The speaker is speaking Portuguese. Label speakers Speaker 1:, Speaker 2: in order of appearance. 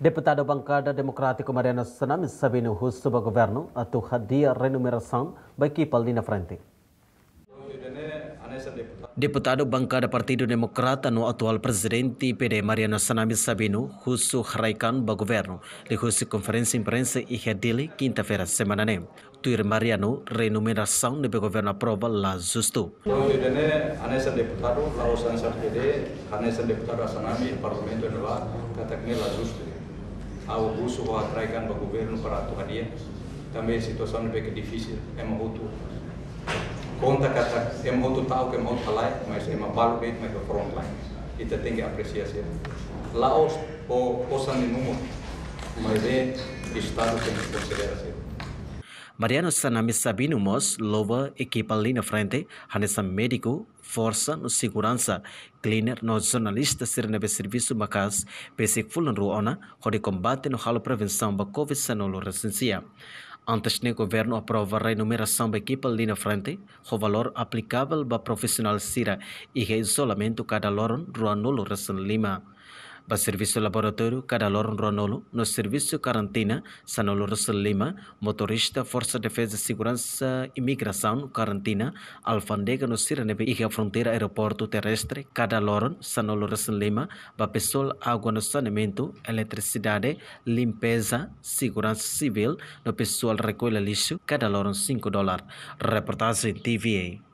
Speaker 1: Deputado Bancada Democrático Mariano Sanami Sabino Rus sob governo aturra dia renumeração by na Frente. Deputado Bancada Partido demokrata no atual presidente PD Mariano Sanami Sabino Russo Hraikan ba governo Lehusi konferensi imprensa i redele quinta-feira semana nem. Tuir Mariano renumeração do governo aprova la justu.
Speaker 2: deputado la PD anesa deputado Sanami parlamento la ao curso o atraigando o governo para a Turquia. Também a situação é bem é difícil, é muito conta que tá, é muito tal que é muito lá, mas é uma balo bem mais é front line. E tem que apreciar se Laos ou o possam de número, mas é estado que nos considera ser.
Speaker 1: Mariano Sanami Sabino Mos, Lower equipa lina frente, Hanessa Médico, Força no Segurança, Cleaner no Jornalista Serenebe Serviço Macas, Pesic Fulan Ruona, Rode Combate no Halo Prevenção da Covid-19 Recensia. Antes o governo aprovar a renumeração da equipa linha frente, o valor aplicável para profissional Sira e isolamento cada loron Ruanulo Recen Lima. Ba serviço laboratório Cadalor Ronolo, no serviço Quarantina, Sanolorso Lima, motorista Força Defesa Segurança Imigração Quarantina, Alfandega no Siranebe e fronteira aeroporto terrestre Cadalor, Sanolorso Lima, Ba pessoal água no saneamento, eletricidade, limpeza, segurança civil, no pessoal Recolha lixo, Cadalor 5 dólares. Reportagem TVA.